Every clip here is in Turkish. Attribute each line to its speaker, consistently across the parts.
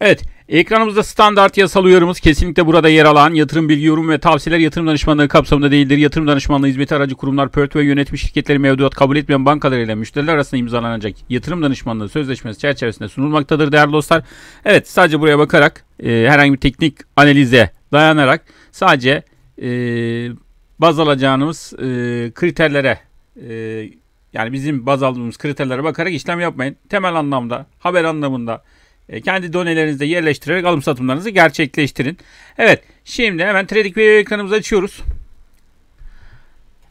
Speaker 1: Evet, ekranımızda standart yasal uyarımız kesinlikle burada yer alan yatırım bilgi yorum ve tavsiyeler yatırım danışmanlığı kapsamında değildir. Yatırım danışmanlığı hizmeti aracı kurumlar, pört ve yönetim şirketleri mevduat kabul etmeyen bankalar ile müşteriler arasında imzalanacak yatırım danışmanlığı sözleşmesi çerçevesinde sunulmaktadır değerli dostlar. Evet, sadece buraya bakarak e, herhangi bir teknik analize dayanarak sadece e, baz alacağımız e, kriterlere e, yani bizim baz aldığımız kriterlere bakarak işlem yapmayın. Temel anlamda, haber anlamında, e, kendi donelerinizde yerleştirerek alım satımlarınızı gerçekleştirin. Evet şimdi hemen TradeQuery ekranımızı açıyoruz.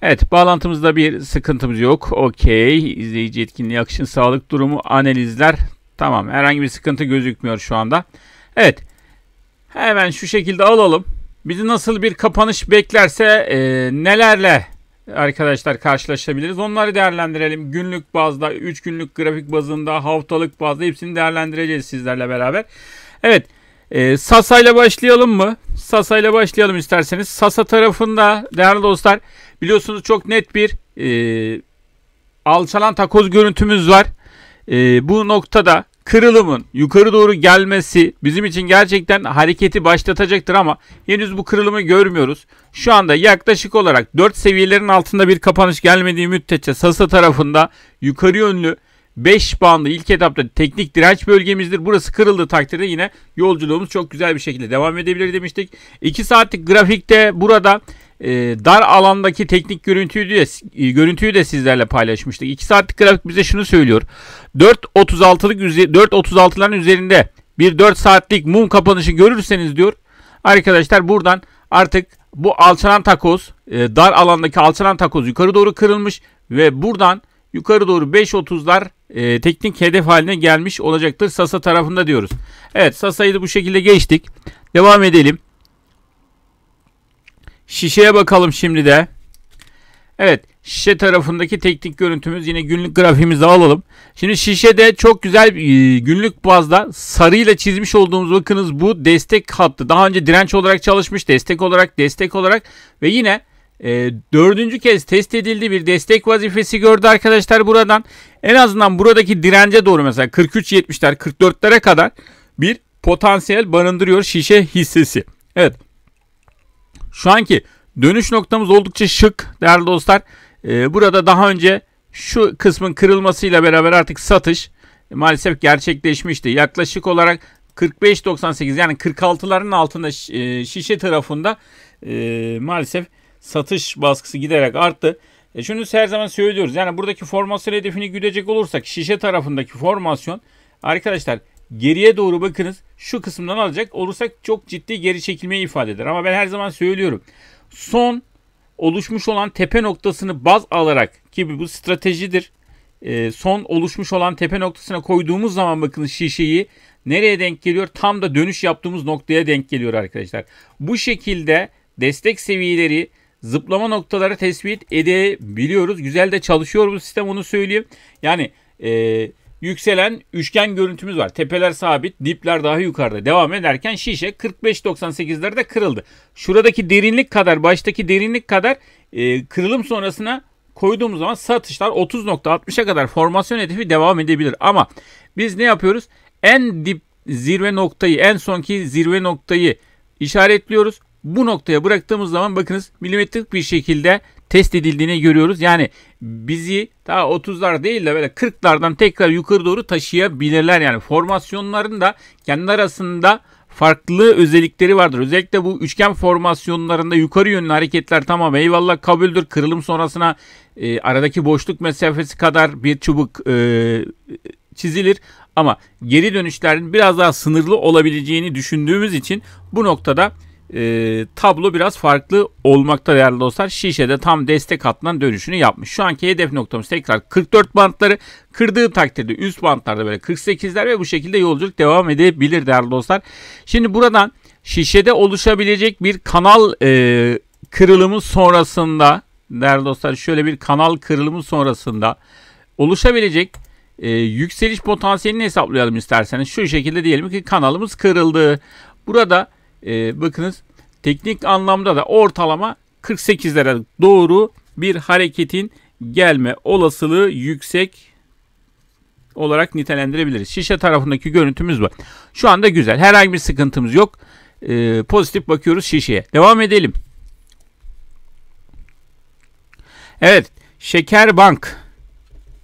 Speaker 1: Evet bağlantımızda bir sıkıntımız yok. Okey izleyici etkinliği akışın sağlık durumu analizler tamam herhangi bir sıkıntı gözükmüyor şu anda. Evet hemen şu şekilde alalım. Bizi nasıl bir kapanış beklerse e, nelerle arkadaşlar karşılaşabiliriz. Onları değerlendirelim. Günlük bazda, 3 günlük grafik bazında, haftalık bazda hepsini değerlendireceğiz sizlerle beraber. Evet. E, Sasa ile başlayalım mı? Sasa ile başlayalım isterseniz. Sasa tarafında değerli dostlar biliyorsunuz çok net bir e, alçalan takoz görüntümüz var. E, bu noktada kırılımın yukarı doğru gelmesi bizim için gerçekten hareketi başlatacaktır ama henüz bu kırılımı görmüyoruz. Şu anda yaklaşık olarak 4 seviyelerin altında bir kapanış gelmediği müddetçe Sasa tarafında yukarı yönlü 5 bandlı ilk etapta teknik direnç bölgemizdir. Burası kırıldı takdirde yine yolculuğumuz çok güzel bir şekilde devam edebilir demiştik. 2 saatlik grafikte burada e, dar alandaki teknik görüntüyü de, e, görüntüyü de sizlerle paylaşmıştık. 2 saatlik grafik bize şunu söylüyor. 4.36'lık 4.36'ların üzerinde bir 4 saatlik mum kapanışı görürseniz diyor. Arkadaşlar buradan artık bu alçalan takoz e, dar alandaki alçalan takoz yukarı doğru kırılmış ve buradan yukarı doğru 5.30'lar e, teknik hedef haline gelmiş olacaktır Sasa tarafında diyoruz. Evet Sasa'yı da bu şekilde geçtik. Devam edelim. Şişeye bakalım şimdi de. Evet şişe tarafındaki teknik görüntümüz yine günlük grafiğimizi alalım. Şimdi şişede çok güzel e, günlük bazda sarıyla çizmiş olduğumuz bakınız bu destek hattı. Daha önce direnç olarak çalışmış destek olarak destek olarak ve yine e, dördüncü kez test edildi bir destek vazifesi gördü arkadaşlar buradan. En azından buradaki dirence doğru mesela 43-70'ler, 44'lere kadar bir potansiyel barındırıyor şişe hissesi. Evet şu anki dönüş noktamız oldukça şık değerli dostlar. Ee, burada daha önce şu kısmın kırılmasıyla beraber artık satış e, maalesef gerçekleşmişti. Yaklaşık olarak 45.98 yani 46'ların altında e, şişe tarafında e, maalesef satış baskısı giderek arttı. E şunu her zaman söylüyoruz. Yani buradaki formasyon hedefini güdecek olursak şişe tarafındaki formasyon arkadaşlar geriye doğru bakınız şu kısımdan alacak olursak çok ciddi geri çekilmeyi ifade eder. Ama ben her zaman söylüyorum. Son oluşmuş olan tepe noktasını baz alarak ki bu stratejidir. E, son oluşmuş olan tepe noktasına koyduğumuz zaman bakın şişeyi nereye denk geliyor? Tam da dönüş yaptığımız noktaya denk geliyor arkadaşlar. Bu şekilde destek seviyeleri zıplama noktaları tespit edebiliyoruz. Güzel de çalışıyor bu sistem onu söyleyeyim. Yani eee yükselen üçgen görüntümüz var. Tepeler sabit, dipler daha yukarıda. Devam ederken şişe 45 kırıldı. Şuradaki derinlik kadar, baştaki derinlik kadar e, kırılım sonrasına koyduğumuz zaman satışlar 30.60'a kadar formasyon hedefi devam edebilir. Ama biz ne yapıyoruz? En dip zirve noktayı, en sonki zirve noktayı işaretliyoruz. Bu noktaya bıraktığımız zaman bakınız milimetrik bir şekilde test edildiğini görüyoruz. Yani bizi daha 30'lar değil de böyle 40'lardan tekrar yukarı doğru taşıyabilirler. Yani formasyonların da kendi arasında farklı özellikleri vardır. Özellikle bu üçgen formasyonlarında yukarı yönlü hareketler tamam eyvallah kabuldür. Kırılım sonrasına e, aradaki boşluk mesafesi kadar bir çubuk e, çizilir. Ama geri dönüşlerin biraz daha sınırlı olabileceğini düşündüğümüz için bu noktada e, tablo biraz farklı olmakta değerli dostlar. Şişe'de tam destek hattından dönüşünü yapmış. Şu anki hedef noktamız tekrar 44 bantları. Kırdığı takdirde üst bantlarda böyle 48'ler ve bu şekilde yolculuk devam edebilir değerli dostlar. Şimdi buradan şişede oluşabilecek bir kanal e, kırılımı sonrasında değerli dostlar şöyle bir kanal kırılımı sonrasında oluşabilecek e, yükseliş potansiyelini hesaplayalım isterseniz. Şu şekilde diyelim ki kanalımız kırıldı. Burada e, bakınız teknik anlamda da ortalama 48'lere doğru bir hareketin gelme olasılığı yüksek olarak nitelendirebiliriz. Şişe tarafındaki görüntümüz var. Şu anda güzel. Herhangi bir sıkıntımız yok. Ee, pozitif bakıyoruz şişeye. Devam edelim. Evet. şeker bank,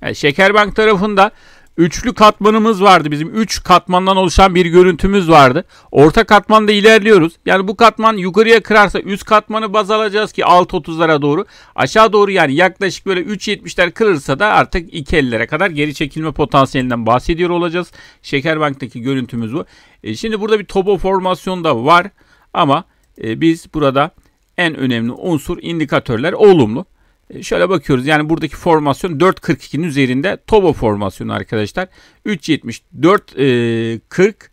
Speaker 1: Yani bank tarafında üçlü katmanımız vardı bizim. Üç katmandan oluşan bir görüntümüz vardı. Orta katmanda ilerliyoruz. Yani bu katman yukarıya kırarsa üst katmanı baz alacağız ki alt 30'lara doğru. Aşağı doğru yani yaklaşık böyle 3.70'ler kırılırsa da artık 2.50'lere kadar geri çekilme potansiyelinden bahsediyor olacağız. Şekerbank'taki görüntümüz bu. E şimdi burada bir topo formasyon da var ama e, biz burada en önemli unsur indikatörler olumlu. E, şöyle bakıyoruz yani buradaki formasyon 4.42'nin üzerinde Tobo formasyonu arkadaşlar. 3.70, 4.40 e,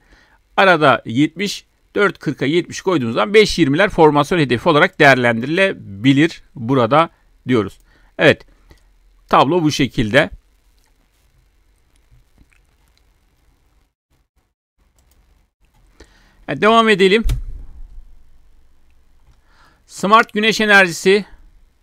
Speaker 1: arada 70, 4.40'a 70 koyduğunuz zaman 5.20'ler formasyon hedefi olarak değerlendirilebilir burada diyoruz. Evet tablo bu şekilde. Evet, devam edelim. Smart güneş enerjisi.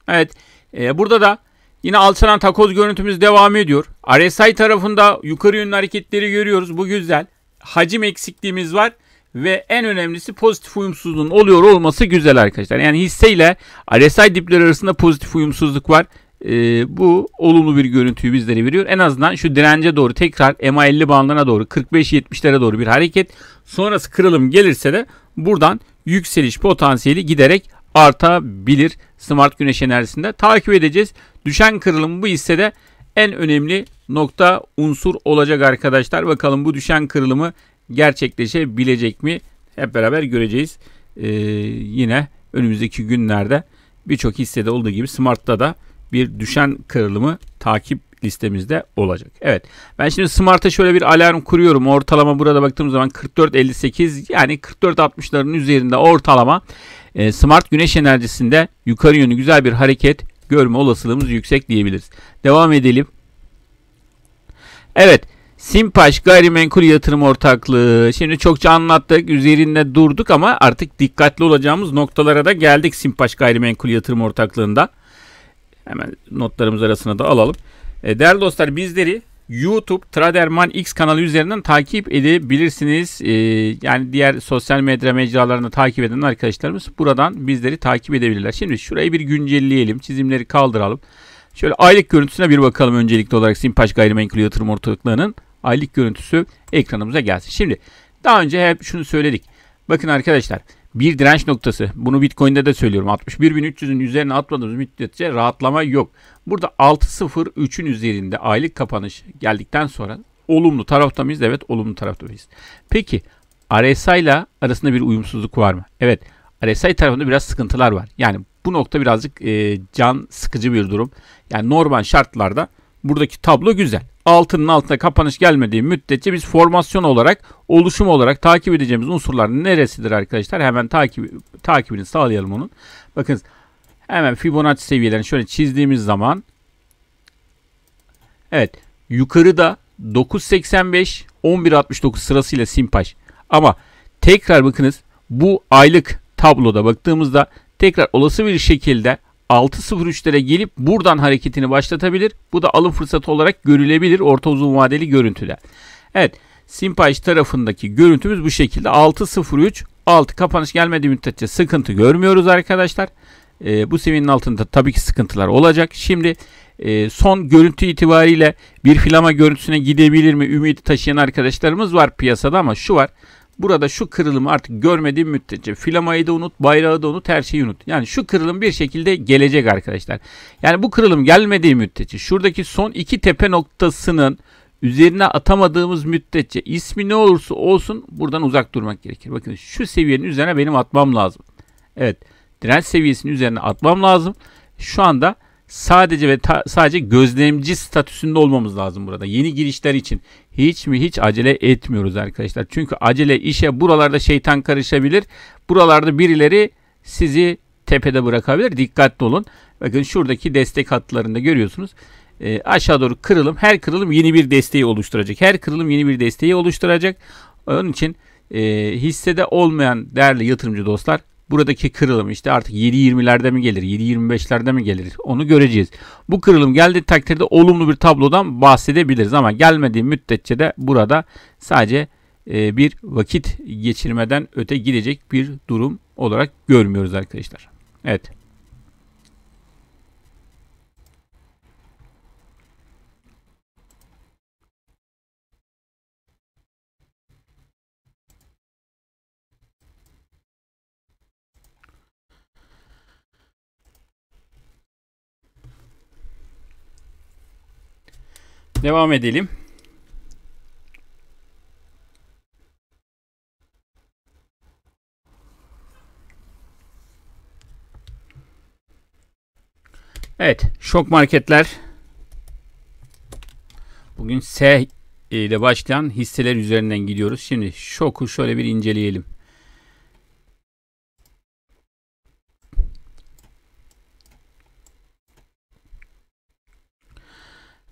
Speaker 1: Evet. E, burada da yine alçalan takoz görüntümüz devam ediyor. RSI tarafında yukarı yönlü hareketleri görüyoruz. Bu güzel. Hacim eksikliğimiz var ve en önemlisi pozitif uyumsuzluğun oluyor olması güzel arkadaşlar. Yani hisseyle RSI dipleri arasında pozitif uyumsuzluk var. Ee, bu olumlu bir görüntüyü bizlere veriyor. En azından şu dirence doğru tekrar MA50 bandına doğru 45-70'lere doğru bir hareket. Sonrası kırılım gelirse de buradan yükseliş potansiyeli giderek artabilir smart güneş enerjisinde. Takip edeceğiz. Düşen kırılım bu hissede en önemli nokta unsur olacak arkadaşlar. Bakalım bu düşen kırılımı gerçekleşebilecek mi? Hep beraber göreceğiz. Ee, yine önümüzdeki günlerde birçok hissede olduğu gibi Smart'ta da bir düşen kırılımı takip listemizde olacak. Evet. Ben şimdi Smart'a şöyle bir alarm kuruyorum. Ortalama burada baktığım zaman 44.58 yani 44.60'ların üzerinde ortalama e, smart güneş enerjisinde yukarı yönü güzel bir hareket görme olasılığımız yüksek diyebiliriz. Devam edelim. Evet. Simpaş Gayrimenkul Yatırım Ortaklığı. Şimdi çokça anlattık, üzerinde durduk ama artık dikkatli olacağımız noktalara da geldik Simpaş Gayrimenkul Yatırım Ortaklığı'nda. Hemen notlarımız arasına da alalım. E, değerli dostlar bizleri YouTube Traderman X kanalı üzerinden takip edebilirsiniz. Ee, yani diğer sosyal medya mecralarını takip eden arkadaşlarımız buradan bizleri takip edebilirler. Şimdi şurayı bir güncelleyelim. Çizimleri kaldıralım. Şöyle aylık görüntüsüne bir bakalım öncelikli olarak Simpaş Gayrimenkul Yatırım Ortaklarının aylık görüntüsü ekranımıza gelsin. Şimdi daha önce hep şunu söyledik. Bakın arkadaşlar bir direnç noktası. Bunu Bitcoin'de de söylüyorum. 61.300'ün üzerine atmadığımız müddetçe rahatlama yok. Burada 6.03'ün üzerinde aylık kapanış geldikten sonra olumlu tarafta mıyız? Evet olumlu tarafta mıyız? Peki RSI ile arasında bir uyumsuzluk var mı? Evet RSI tarafında biraz sıkıntılar var. Yani bu nokta birazcık e, can sıkıcı bir durum. Yani normal şartlarda Buradaki tablo güzel. Altının altına kapanış gelmediği müddetçe biz formasyon olarak, oluşum olarak takip edeceğimiz unsurlar neresidir arkadaşlar? Hemen takip, takibini sağlayalım onun. Bakın hemen Fibonacci seviyelerini şöyle çizdiğimiz zaman evet yukarıda 9.85 11.69 sırasıyla Simpaş. Ama tekrar bakınız bu aylık tabloda baktığımızda tekrar olası bir şekilde 6.03'lere gelip buradan hareketini başlatabilir. Bu da alım fırsatı olarak görülebilir orta uzun vadeli görüntüler. Evet Simpaj tarafındaki görüntümüz bu şekilde 6.03 6 kapanış gelmediği müddetçe sıkıntı görmüyoruz arkadaşlar. E, bu seviyenin altında tabii ki sıkıntılar olacak. Şimdi e, son görüntü itibariyle bir filama görüntüsüne gidebilir mi ümidi taşıyan arkadaşlarımız var piyasada ama şu var. Burada şu kırılımı artık görmediğim müddetçe filamayı da unut, bayrağı da unut, her şeyi unut. Yani şu kırılım bir şekilde gelecek arkadaşlar. Yani bu kırılım gelmediği müddetçe şuradaki son iki tepe noktasının üzerine atamadığımız müddetçe ismi ne olursa olsun buradan uzak durmak gerekir. Bakın şu seviyenin üzerine benim atmam lazım. Evet direnç seviyesinin üzerine atmam lazım. Şu anda sadece ve ta, sadece gözlemci statüsünde olmamız lazım burada. Yeni girişler için hiç mi hiç acele etmiyoruz arkadaşlar. Çünkü acele işe buralarda şeytan karışabilir. Buralarda birileri sizi tepede bırakabilir. Dikkatli olun. Bakın şuradaki destek hatlarında görüyorsunuz. E, aşağı doğru kırılım. Her kırılım yeni bir desteği oluşturacak. Her kırılım yeni bir desteği oluşturacak. Onun için e, hissede olmayan değerli yatırımcı dostlar Buradaki kırılım işte artık 7.20'lerde mi gelir, 7.25'lerde mi gelir onu göreceğiz. Bu kırılım geldiği takdirde olumlu bir tablodan bahsedebiliriz ama gelmediği müddetçe de burada sadece e, bir vakit geçirmeden öte gidecek bir durum olarak görmüyoruz arkadaşlar. Evet. Devam edelim. Evet, şok marketler bugün S e, ile başlayan hisseler üzerinden gidiyoruz. Şimdi şoku şöyle bir inceleyelim.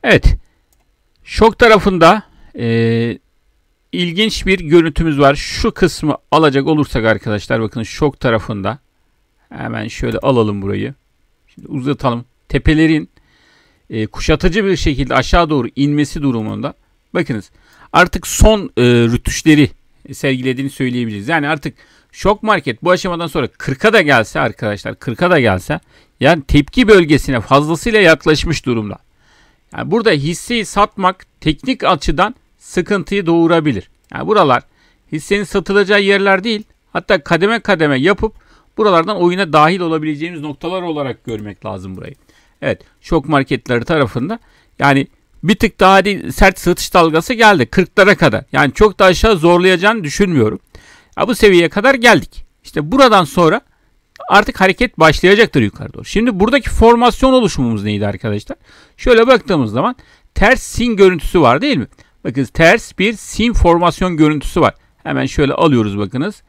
Speaker 1: Evet, Şok tarafında e, ilginç bir görüntümüz var. Şu kısmı alacak olursak arkadaşlar bakın şok tarafında hemen şöyle alalım burayı. Şimdi uzatalım. Tepelerin e, kuşatıcı bir şekilde aşağı doğru inmesi durumunda bakınız artık son e, rütüşleri sergilediğini söyleyebiliriz. Yani artık şok market bu aşamadan sonra 40'a da gelse arkadaşlar 40'a da gelse yani tepki bölgesine fazlasıyla yaklaşmış durumda. Yani burada hisseyi satmak teknik açıdan sıkıntıyı doğurabilir. Yani buralar hissenin satılacağı yerler değil hatta kademe kademe yapıp buralardan oyuna dahil olabileceğimiz noktalar olarak görmek lazım burayı. Evet şok marketleri tarafında yani bir tık daha değil, sert satış dalgası geldi 40'lara kadar. Yani çok da aşağı zorlayacağını düşünmüyorum. Ya bu seviyeye kadar geldik. İşte buradan sonra artık hareket başlayacaktır yukarı doğru. Şimdi buradaki formasyon oluşumumuz neydi arkadaşlar? Şöyle baktığımız zaman ters sin görüntüsü var değil mi? Bakın ters bir sin formasyon görüntüsü var. Hemen şöyle alıyoruz bakınız.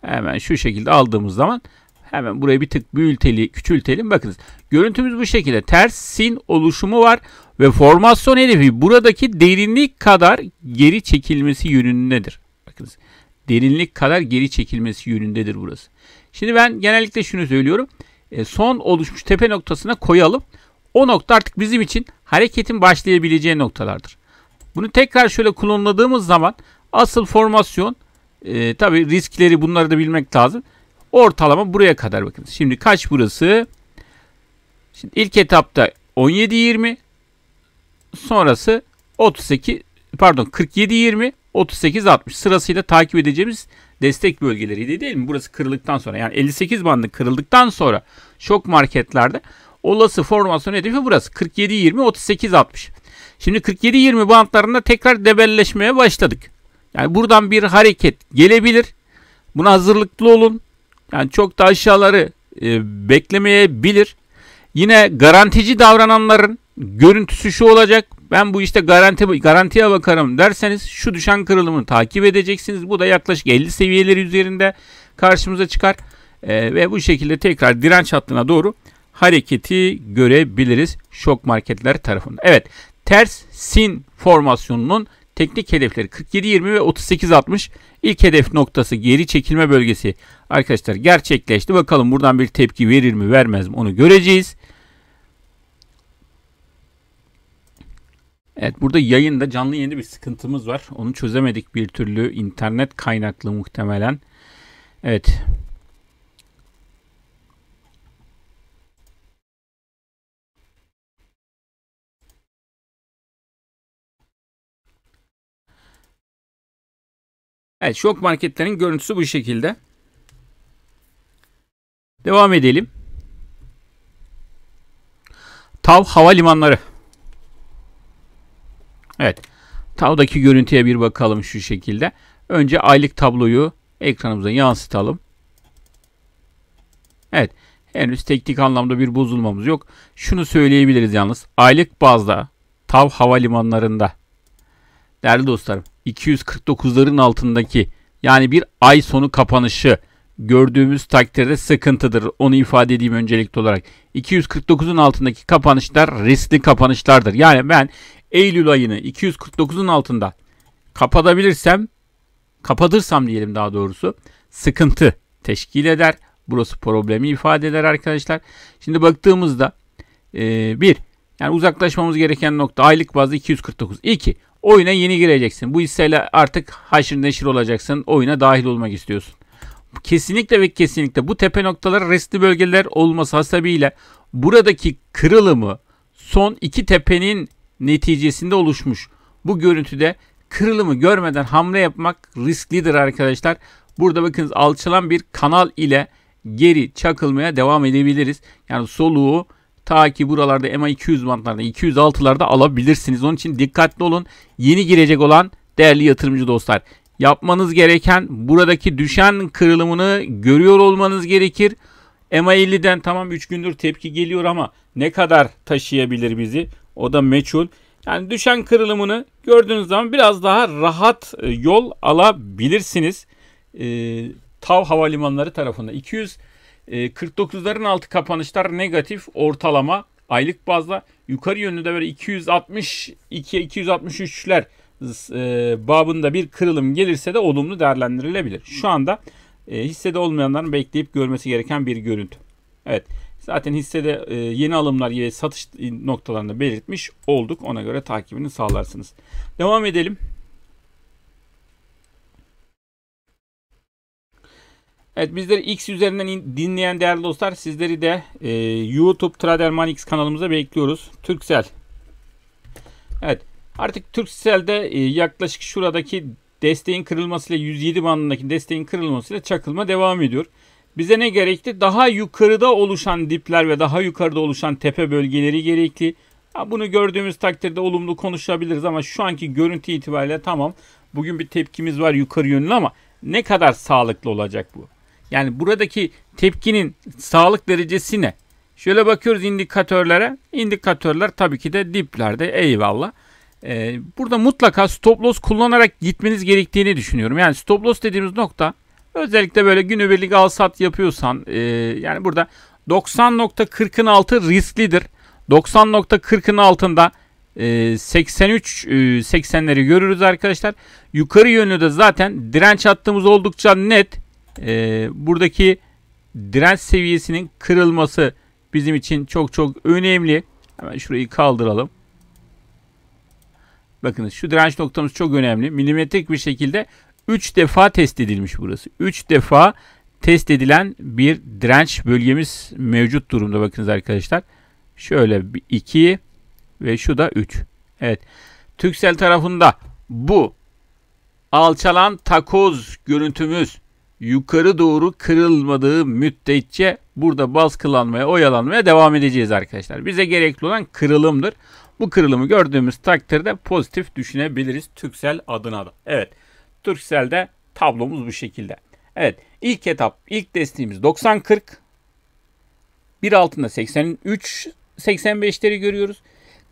Speaker 1: Hemen şu şekilde aldığımız zaman hemen buraya bir tık büyütelim, küçültelim. Bakınız görüntümüz bu şekilde. Ters sin oluşumu var ve formasyon hedefi buradaki derinlik kadar geri çekilmesi yönündedir. Bakınız derinlik kadar geri çekilmesi yönündedir burası. Şimdi ben genellikle şunu söylüyorum. E, son oluşmuş tepe noktasına koyalım. O nokta artık bizim için hareketin başlayabileceği noktalardır. Bunu tekrar şöyle klonladığımız zaman asıl formasyon e, tabii riskleri bunları da bilmek lazım. Ortalama buraya kadar bakın. Şimdi kaç burası? Şimdi ilk etapta 17-20 sonrası 38 pardon 47-20 38-60 sırasıyla takip edeceğimiz destek bölgeleriydi değil mi? Burası kırıldıktan sonra yani 58 bandı kırıldıktan sonra şok marketlerde olası formasyon hedefi burası 47-20 38-60. Şimdi 47-20 bandlarında tekrar debelleşmeye başladık. Yani buradan bir hareket gelebilir. Buna hazırlıklı olun. Yani çok da aşağıları e, beklemeyebilir. Yine garantici davrananların görüntüsü şu olacak ben bu işte garanti garantiye bakarım derseniz şu düşen kırılımını takip edeceksiniz. Bu da yaklaşık 50 seviyeleri üzerinde karşımıza çıkar. E, ve bu şekilde tekrar direnç hattına doğru hareketi görebiliriz şok marketler tarafında. Evet ters sin formasyonunun teknik hedefleri 47.20 ve 38.60 ilk hedef noktası geri çekilme bölgesi arkadaşlar gerçekleşti. Bakalım buradan bir tepki verir mi vermez mi onu göreceğiz. Evet burada yayında canlı yeni bir sıkıntımız var. Onu çözemedik bir türlü. internet kaynaklı muhtemelen. Evet. Evet şok marketlerin görüntüsü bu şekilde. Devam edelim. Tav Havalimanları. Evet. Tablodaki görüntüye bir bakalım şu şekilde. Önce aylık tabloyu ekranımıza yansıtalım. Evet. Henüz teknik anlamda bir bozulmamız yok. Şunu söyleyebiliriz yalnız. Aylık bazda Tav havalimanlarında değerli dostlarım 249'ların altındaki yani bir ay sonu kapanışı gördüğümüz takdirde sıkıntıdır. Onu ifade edeyim öncelikli olarak. 249'un altındaki kapanışlar riskli kapanışlardır. Yani ben Eylül ayını 249'un altında kapatabilirsem, kapatırsam diyelim daha doğrusu sıkıntı teşkil eder. Burası problemi ifade eder arkadaşlar. Şimdi baktığımızda e, bir yani uzaklaşmamız gereken nokta aylık bazda 249. İki Oyuna yeni gireceksin. Bu hisseyle artık haşır neşir olacaksın. Oyuna dahil olmak istiyorsun. Kesinlikle ve kesinlikle bu tepe noktaları riskli bölgeler olması hasebiyle buradaki kırılımı son iki tepenin neticesinde oluşmuş. Bu görüntüde kırılımı görmeden hamle yapmak risklidir arkadaşlar. Burada bakınız alçalan bir kanal ile geri çakılmaya devam edebiliriz. Yani soluğu ta ki buralarda MA200 bantlarda 206'larda alabilirsiniz. Onun için dikkatli olun. Yeni girecek olan değerli yatırımcı dostlar. Yapmanız gereken buradaki düşen kırılımını görüyor olmanız gerekir. MA50'den tamam 3 gündür tepki geliyor ama ne kadar taşıyabilir bizi? O da meçhul. Yani düşen kırılımını gördüğünüz zaman biraz daha rahat e, yol alabilirsiniz. E, Tav Havalimanları tarafında 200 e, altı kapanışlar negatif ortalama aylık bazda yukarı yönlü de böyle 262 263'ler e, babında bir kırılım gelirse de olumlu değerlendirilebilir. Şu anda e, hissede olmayanların bekleyip görmesi gereken bir görüntü. Evet. Zaten hissede e, yeni alımlar ve satış noktalarını belirtmiş olduk. Ona göre takibini sağlarsınız. Devam edelim. Evet bizleri X üzerinden dinleyen değerli dostlar sizleri de e, YouTube Traderman X kanalımıza bekliyoruz. Türksel. Evet artık Türksel'de e, yaklaşık şuradaki desteğin kırılmasıyla 107 bandındaki desteğin kırılmasıyla çakılma devam ediyor. Bize ne gerekti? Daha yukarıda oluşan dipler ve daha yukarıda oluşan tepe bölgeleri gerekli. bunu gördüğümüz takdirde olumlu konuşabiliriz ama şu anki görüntü itibariyle tamam. Bugün bir tepkimiz var yukarı yönlü ama ne kadar sağlıklı olacak bu? Yani buradaki tepkinin sağlık derecesi ne? Şöyle bakıyoruz indikatörlere. İndikatörler tabii ki de diplerde eyvallah. Ee, burada mutlaka stop loss kullanarak gitmeniz gerektiğini düşünüyorum. Yani stop loss dediğimiz nokta Özellikle böyle günübirlik al sat yapıyorsan e, yani burada 90.40'ın altı risklidir. 90.40'ın altında e, 83 e, 80'leri görürüz arkadaşlar. Yukarı yönlü de zaten direnç attığımız oldukça net. E, buradaki direnç seviyesinin kırılması bizim için çok çok önemli. Hemen şurayı kaldıralım. Bakınız şu direnç noktamız çok önemli. Milimetrik bir şekilde 3 defa test edilmiş burası. 3 defa test edilen bir direnç bölgemiz mevcut durumda bakınız arkadaşlar. Şöyle 2 ve şu da 3. Evet. Türksel tarafında bu alçalan takoz görüntümüz yukarı doğru kırılmadığı müddetçe burada baskılanmaya, oyalanmaya devam edeceğiz arkadaşlar. Bize gerekli olan kırılımdır. Bu kırılımı gördüğümüz takdirde pozitif düşünebiliriz Türksel adına da. Evet. Turkcell'de tablomuz bu şekilde. Evet ilk etap ilk desteğimiz 90 Bir altında 83 85'leri görüyoruz.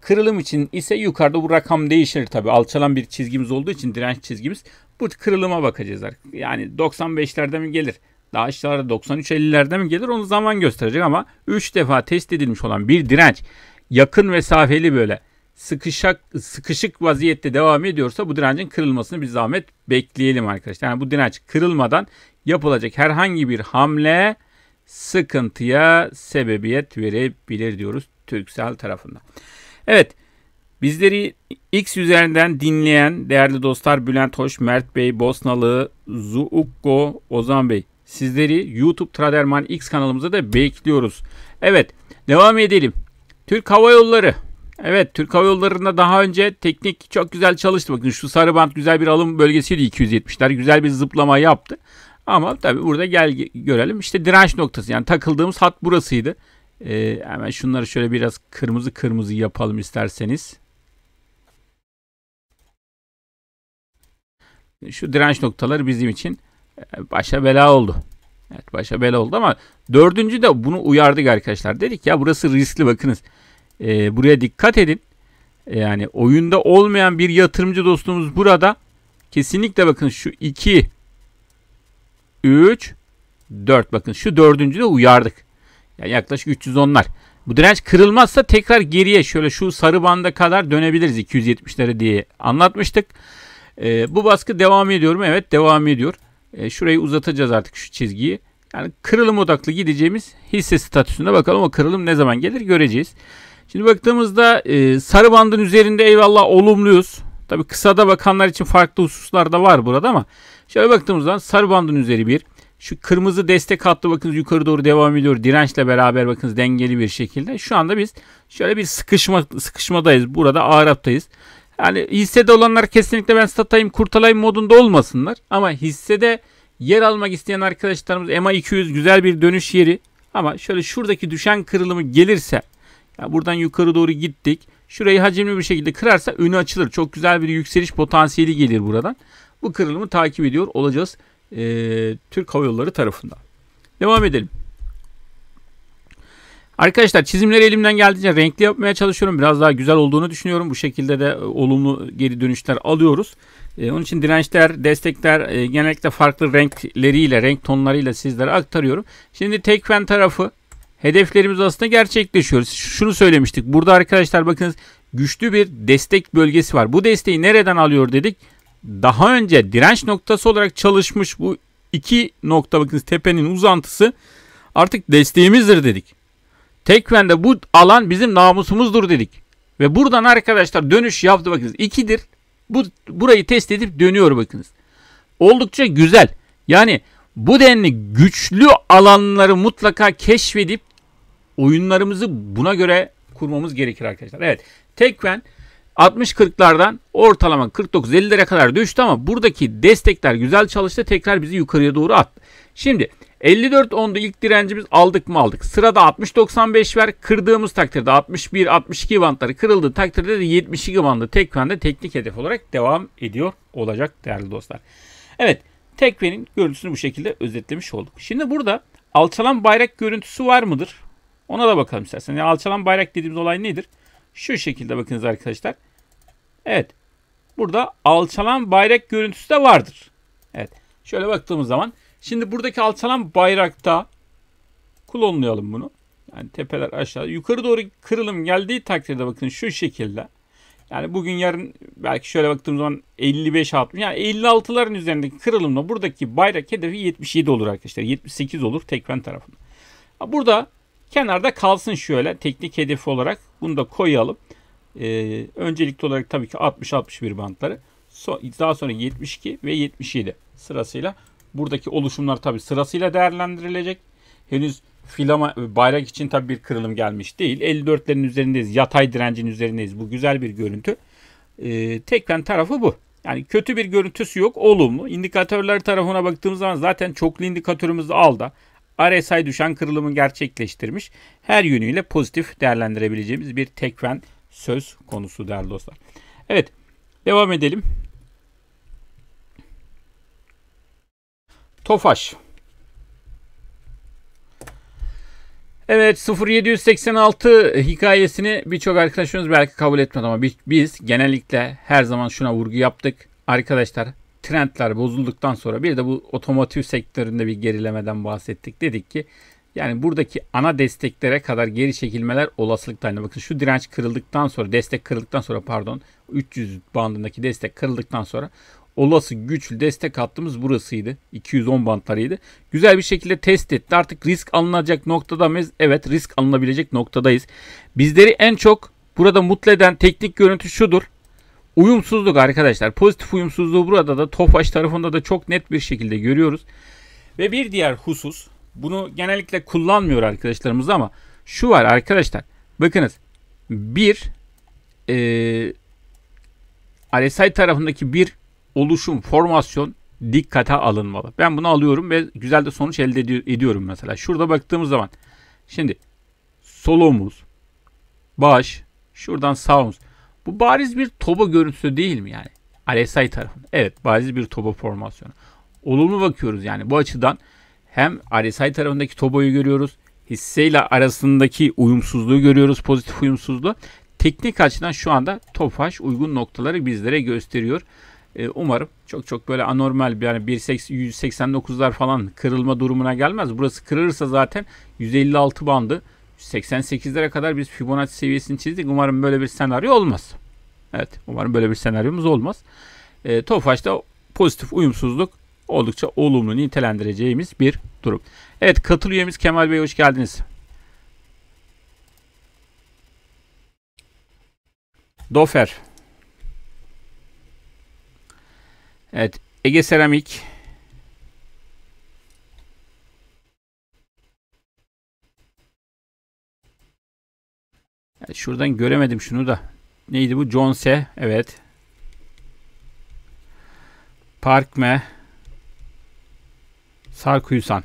Speaker 1: Kırılım için ise yukarıda bu rakam değişir tabii. Alçalan bir çizgimiz olduğu için direnç çizgimiz. Bu kırılıma bakacağız Yani 95'lerde mi gelir? Daha aşağıda 93-50'lerde mi gelir? Onu zaman gösterecek ama 3 defa test edilmiş olan bir direnç yakın mesafeli böyle sıkışak sıkışık vaziyette devam ediyorsa bu direncin kırılmasını bir zahmet bekleyelim arkadaşlar. Yani bu direnç kırılmadan yapılacak herhangi bir hamle sıkıntıya sebebiyet verebilir diyoruz Türksel tarafında. Evet bizleri X üzerinden dinleyen değerli dostlar Bülent Hoş, Mert Bey, Bosnalı, Zuukko, Ozan Bey sizleri YouTube Traderman X kanalımıza da bekliyoruz. Evet devam edelim. Türk Hava Yolları Evet Türk Hava Yolları'nda daha önce teknik çok güzel çalıştı. Bakın şu sarı bant güzel bir alım bölgesiydi 270'ler. Güzel bir zıplama yaptı. Ama tabii burada gel görelim. İşte direnç noktası yani takıldığımız hat burasıydı. Ee, hemen şunları şöyle biraz kırmızı kırmızı yapalım isterseniz. Şu direnç noktaları bizim için e, başa bela oldu. Evet başa bela oldu ama dördüncü de bunu uyardık arkadaşlar. Dedik ya burası riskli bakınız. E, buraya dikkat edin. yani oyunda olmayan bir yatırımcı dostumuz burada. Kesinlikle bakın şu 2 3 4 bakın şu dördüncü de uyardık. Yani yaklaşık 310'lar. Bu direnç kırılmazsa tekrar geriye şöyle şu sarı banda kadar dönebiliriz 270'lere diye anlatmıştık. E, bu baskı devam ediyor mu? Evet devam ediyor. E, şurayı uzatacağız artık şu çizgiyi. Yani kırılım odaklı gideceğimiz hisse statüsünde bakalım o kırılım ne zaman gelir göreceğiz. Şimdi baktığımızda e, sarı bandın üzerinde eyvallah olumluyuz. Tabi kısada bakanlar için farklı hususlar da var burada ama şöyle baktığımızda sarı bandın üzeri bir. Şu kırmızı destek hattı bakınız yukarı doğru devam ediyor. Dirençle beraber bakınız dengeli bir şekilde. Şu anda biz şöyle bir sıkışma sıkışmadayız. Burada Arap'tayız. Yani hissede olanlar kesinlikle ben satayım kurtalayım modunda olmasınlar. Ama hissede yer almak isteyen arkadaşlarımız EMA 200 güzel bir dönüş yeri. Ama şöyle şuradaki düşen kırılımı gelirse ya buradan yukarı doğru gittik. Şurayı hacimli bir şekilde kırarsa önü açılır. Çok güzel bir yükseliş potansiyeli gelir buradan. Bu kırılımı takip ediyor olacağız e, Türk Hava Yolları tarafından. Devam edelim. Arkadaşlar çizimleri elimden geldiğince renkli yapmaya çalışıyorum. Biraz daha güzel olduğunu düşünüyorum. Bu şekilde de olumlu geri dönüşler alıyoruz. Ee, onun için dirençler, destekler e, genellikle farklı renkleriyle, renk tonlarıyla sizlere aktarıyorum. Şimdi tek fen tarafı hedeflerimiz aslında gerçekleşiyoruz. Şunu söylemiştik. Burada arkadaşlar bakınız güçlü bir destek bölgesi var. Bu desteği nereden alıyor dedik. Daha önce direnç noktası olarak çalışmış bu iki nokta bakınız tepenin uzantısı artık desteğimizdir dedik. Tekvende bu alan bizim namusumuzdur dedik. Ve buradan arkadaşlar dönüş yaptı bakınız. ikidir. Bu, burayı test edip dönüyor bakınız. Oldukça güzel. Yani bu denli güçlü alanları mutlaka keşfedip oyunlarımızı buna göre kurmamız gerekir arkadaşlar. Evet. Tekven 60-40'lardan ortalama 49-50'lere kadar düştü ama buradaki destekler güzel çalıştı. Tekrar bizi yukarıya doğru attı. Şimdi 54-10'da ilk direncimiz aldık mı aldık. Sırada 60-95 ver. Kırdığımız takdirde 61-62 bantları kırıldığı takdirde de 72 bandı tekvende teknik hedef olarak devam ediyor olacak değerli dostlar. Evet tekvenin görüntüsünü bu şekilde özetlemiş olduk. Şimdi burada alçalan bayrak görüntüsü var mıdır? Ona da bakalım istersen. Yani alçalan bayrak dediğimiz olay nedir? Şu şekilde bakınız arkadaşlar. Evet. Burada alçalan bayrak görüntüsü de vardır. Evet. Şöyle baktığımız zaman. Şimdi buradaki alçalan bayrakta klonlayalım bunu. Yani tepeler aşağı. Yukarı doğru kırılım geldiği takdirde bakın şu şekilde. Yani bugün yarın belki şöyle baktığımız zaman 55-60 yani 56'ların üzerindeki kırılımla buradaki bayrak hedefi 77 olur arkadaşlar. 78 olur tekven tarafında. Burada Kenarda kalsın şöyle teknik hedefi olarak. Bunu da koyalım. Ee, öncelikli olarak tabii ki 60-61 bantları. So, daha sonra 72 ve 77 sırasıyla. Buradaki oluşumlar tabii sırasıyla değerlendirilecek. Henüz filama bayrak için tabii bir kırılım gelmiş değil. 54'lerin üzerindeyiz. Yatay direncin üzerindeyiz. Bu güzel bir görüntü. Ee, tekren tarafı bu. Yani kötü bir görüntüsü yok. Olumlu. İndikatörler tarafına baktığımız zaman zaten çoklu indikatörümüz alda. RSI düşen kırılımı gerçekleştirmiş. Her yönüyle pozitif değerlendirebileceğimiz bir tekven söz konusu değerli dostlar. Evet devam edelim. Tofaş. Evet 0786 hikayesini birçok arkadaşımız belki kabul etmedi ama biz genellikle her zaman şuna vurgu yaptık. Arkadaşlar trendler bozulduktan sonra bir de bu otomotiv sektöründe bir gerilemeden bahsettik. Dedik ki yani buradaki ana desteklere kadar geri çekilmeler olasılıkta Yani bakın şu direnç kırıldıktan sonra, destek kırıldıktan sonra pardon 300 bandındaki destek kırıldıktan sonra olası güçlü destek hattımız burasıydı. 210 bantlarıydı. Güzel bir şekilde test etti. Artık risk alınacak noktada mıyız? Evet risk alınabilecek noktadayız. Bizleri en çok burada mutlu eden teknik görüntü şudur. Uyumsuzluk arkadaşlar. Pozitif uyumsuzluğu burada da Tofaş tarafında da çok net bir şekilde görüyoruz. Ve bir diğer husus bunu genellikle kullanmıyor arkadaşlarımız ama şu var arkadaşlar. Bakınız bir e, RSI tarafındaki bir oluşum, formasyon dikkate alınmalı. Ben bunu alıyorum ve güzel de sonuç elde ediyorum mesela. Şurada baktığımız zaman şimdi solumuz, baş, şuradan sağımız. Bu bariz bir toba görüntüsü değil mi yani? Alesay tarafında. Evet bariz bir toba formasyonu. Olumlu bakıyoruz yani bu açıdan hem Alesay tarafındaki toboyu görüyoruz. Hisseyle arasındaki uyumsuzluğu görüyoruz. Pozitif uyumsuzluğu. Teknik açıdan şu anda Tofaş uygun noktaları bizlere gösteriyor. Ee, umarım çok çok böyle anormal bir yani 189'lar falan kırılma durumuna gelmez. Burası kırılırsa zaten 156 bandı 88'lere kadar biz Fibonacci seviyesini çizdik. Umarım böyle bir senaryo olmaz. Evet umarım böyle bir senaryomuz olmaz. E, ee, Tofaş'ta pozitif uyumsuzluk oldukça olumlu nitelendireceğimiz bir durum. Evet katıl üyemiz Kemal Bey hoş geldiniz. Dofer. Evet Ege Seramik Şuradan göremedim şunu da. Neydi bu? Jonse. Evet. Parkme. Sarkuysan.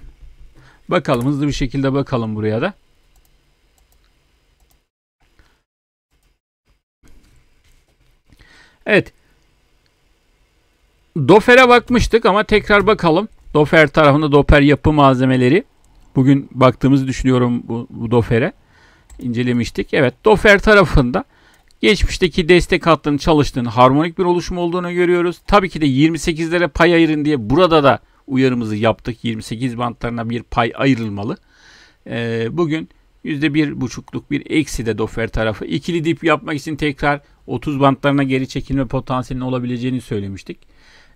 Speaker 1: Bakalım hızlı bir şekilde bakalım buraya da. Evet. Dofer'e bakmıştık ama tekrar bakalım. Dofer tarafında Dofer yapı malzemeleri. Bugün baktığımızı düşünüyorum bu, bu Dofer'e incelemiştik. Evet Dofer tarafında geçmişteki destek hattının çalıştığını harmonik bir oluşum olduğunu görüyoruz. Tabii ki de 28'lere pay ayırın diye burada da uyarımızı yaptık. 28 bantlarına bir pay ayrılmalı. Ee, bugün %1,5'luk bir eksi de Dofer tarafı. İkili dip yapmak için tekrar 30 bantlarına geri çekilme potansiyelinin olabileceğini söylemiştik.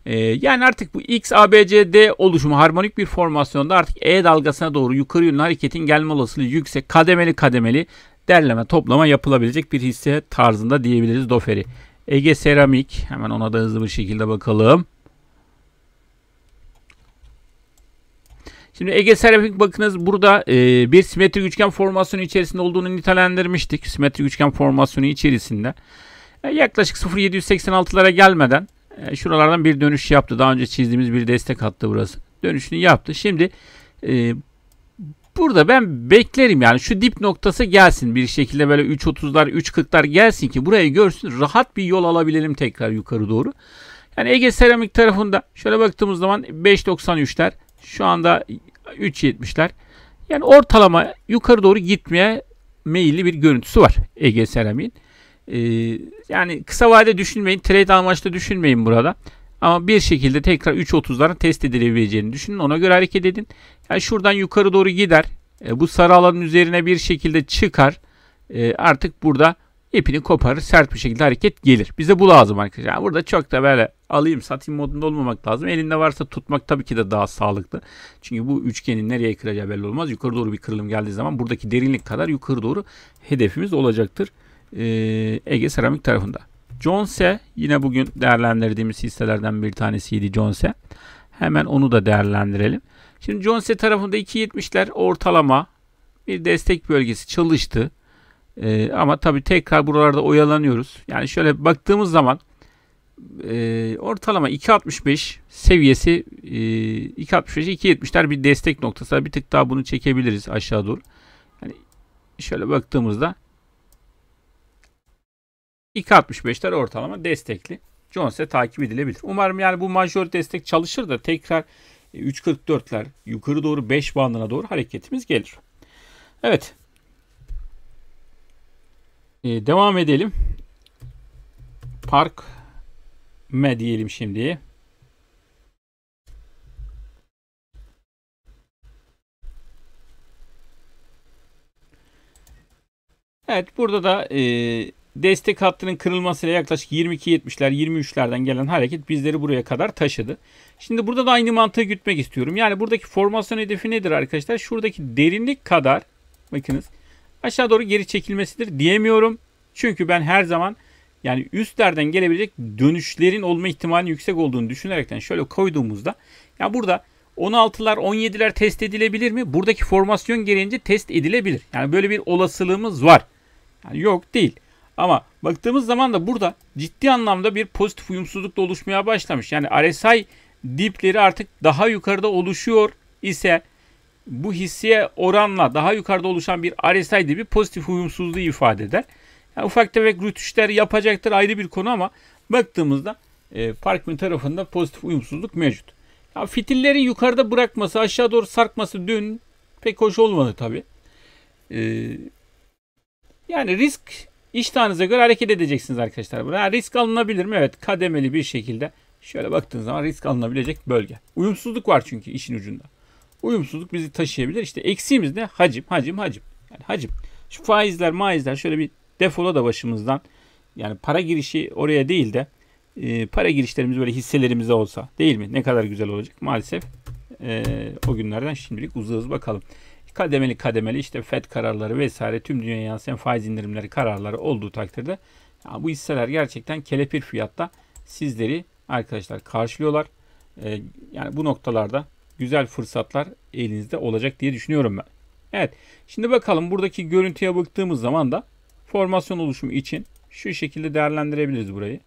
Speaker 1: Ee, yani artık bu X, A, B, C, D oluşumu harmonik bir formasyonda artık E dalgasına doğru yukarı yönlü hareketin gelme olasılığı yüksek kademeli kademeli derleme toplama yapılabilecek bir hisse tarzında diyebiliriz Dofer'i. Ege Seramik hemen ona da hızlı bir şekilde bakalım. Şimdi Ege Seramik bakınız burada e, bir simetrik üçgen formasyonu içerisinde olduğunu nitelendirmiştik. Simetrik üçgen formasyonu içerisinde. E, yaklaşık 0.786'lara gelmeden e, şuralardan bir dönüş yaptı. Daha önce çizdiğimiz bir destek hattı burası. Dönüşünü yaptı. Şimdi e, burada ben beklerim yani şu dip noktası gelsin bir şekilde böyle 3.30'lar 3.40'lar gelsin ki burayı görsün rahat bir yol alabilelim tekrar yukarı doğru. Yani Ege Seramik tarafında şöyle baktığımız zaman 5.93'ler şu anda 3.70'ler yani ortalama yukarı doğru gitmeye meyilli bir görüntüsü var Ege Seramik'in. Ee, yani kısa vade düşünmeyin. Trade amaçlı düşünmeyin burada. Ama bir şekilde tekrar 3.30'ların test edilebileceğini düşünün. Ona göre hareket edin. Yani şuradan yukarı doğru gider. E, bu sarı alanın üzerine bir şekilde çıkar. E, artık burada ipini koparır. Sert bir şekilde hareket gelir. Bize bu lazım arkadaşlar. Yani burada çok da böyle alayım satayım modunda olmamak lazım. Elinde varsa tutmak tabii ki de daha sağlıklı. Çünkü bu üçgenin nereye kıracağı belli olmaz. Yukarı doğru bir kırılım geldiği zaman buradaki derinlik kadar yukarı doğru hedefimiz olacaktır. E, Ege Seramik tarafında. Jonse yine bugün değerlendirdiğimiz hisselerden bir tanesiydi Jonse. Hemen onu da değerlendirelim. Şimdi Jonse tarafında 2.70'ler ortalama bir destek bölgesi çalıştı. E, ama tabii tekrar buralarda oyalanıyoruz. Yani şöyle baktığımız zaman e, ortalama 2.65 seviyesi e, 2.65 2.70'ler bir destek noktası. Bir tık daha bunu çekebiliriz aşağı doğru. Yani şöyle baktığımızda 2.65'ler ortalama destekli. Jones'e takip edilebilir. Umarım yani bu majör destek çalışır da tekrar 3.44'ler e, yukarı doğru 5 bandına doğru hareketimiz gelir. Evet. Ee, devam edelim. Park M diyelim şimdi. Evet burada da e, Destek hattının kırılmasıyla yaklaşık 22.70'ler 23'lerden gelen hareket bizleri buraya kadar taşıdı. Şimdi burada da aynı mantığı gütmek istiyorum. Yani buradaki formasyon hedefi nedir arkadaşlar? Şuradaki derinlik kadar bakınız aşağı doğru geri çekilmesidir diyemiyorum. Çünkü ben her zaman yani üstlerden gelebilecek dönüşlerin olma ihtimalinin yüksek olduğunu düşünerekten şöyle koyduğumuzda ya burada 16'lar 17'ler test edilebilir mi? Buradaki formasyon gereğince test edilebilir. Yani böyle bir olasılığımız var. Yani yok değil. Ama baktığımız zaman da burada ciddi anlamda bir pozitif uyumsuzluk da oluşmaya başlamış. Yani RSI dipleri artık daha yukarıda oluşuyor ise bu hisseye oranla daha yukarıda oluşan bir RSI dibi pozitif uyumsuzluğu ifade eder. Yani ufak tefek rütüşler yapacaktır ayrı bir konu ama baktığımızda e, Parkman tarafında pozitif uyumsuzluk mevcut. Ya fitillerin yukarıda bırakması, aşağı doğru sarkması dün pek hoş olmadı tabi. E, yani risk İştahınıza göre hareket edeceksiniz arkadaşlar. Burada risk alınabilir mi? Evet kademeli bir şekilde şöyle baktığınız zaman risk alınabilecek bölge. Uyumsuzluk var çünkü işin ucunda. Uyumsuzluk bizi taşıyabilir. İşte eksiğimiz ne? Hacim, hacim, hacim. Yani hacim. Şu faizler, maizler şöyle bir defola da başımızdan. Yani para girişi oraya değil de e, para girişlerimiz böyle hisselerimize olsa değil mi? Ne kadar güzel olacak. Maalesef e, o günlerden şimdilik uzağız bakalım kademeli kademeli işte FED kararları vesaire tüm dünyaya yansıyan faiz indirimleri kararları olduğu takdirde yani bu hisseler gerçekten kelepir fiyatta sizleri arkadaşlar karşılıyorlar. Ee, yani bu noktalarda güzel fırsatlar elinizde olacak diye düşünüyorum ben. Evet şimdi bakalım buradaki görüntüye baktığımız zaman da formasyon oluşumu için şu şekilde değerlendirebiliriz burayı.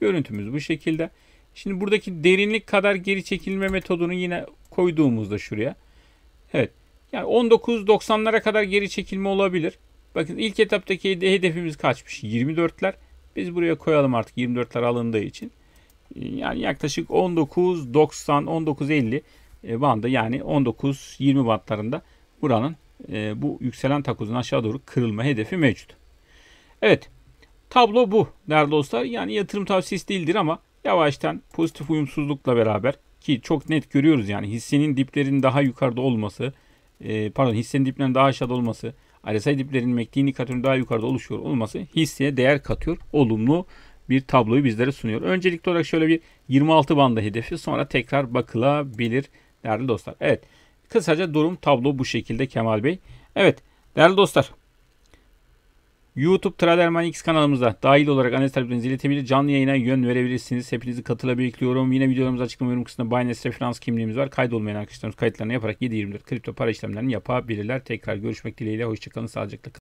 Speaker 1: Görüntümüz bu şekilde. Şimdi buradaki derinlik kadar geri çekilme metodunu yine koyduğumuzda şuraya yani 19-90'lara kadar geri çekilme olabilir. Bakın ilk etaptaki hedefimiz kaçmış? 24'ler. Biz buraya koyalım artık 24'ler alındığı için. Ee, yani yaklaşık 19-90, 19-50 e, bandı yani 19-20 bandlarında buranın e, bu yükselen takozun aşağı doğru kırılma hedefi mevcut. Evet tablo bu değerli dostlar. Yani yatırım tavsiyesi değildir ama yavaştan pozitif uyumsuzlukla beraber ki çok net görüyoruz yani hissenin diplerin daha yukarıda olması, e, pardon hissenin diplerinin daha aşağıda olması, RSI diplerinin MACD indikatörünün daha yukarıda oluşuyor olması hisseye değer katıyor. Olumlu bir tabloyu bizlere sunuyor. Öncelikli olarak şöyle bir 26 bandı hedefi sonra tekrar bakılabilir değerli dostlar. Evet kısaca durum tablo bu şekilde Kemal Bey. Evet değerli dostlar YouTube Traderman X kanalımızda dahil olarak analiz taleplerinizi iletebilir. Canlı yayına yön verebilirsiniz. Hepinizi katıla Yine videolarımız açıklama yorum kısmında Binance referans kimliğimiz var. Kaydolmayan arkadaşlarımız kayıtlarını yaparak 24 kripto para işlemlerini yapabilirler. Tekrar görüşmek dileğiyle. Hoşçakalın. Sağlıcakla kalın.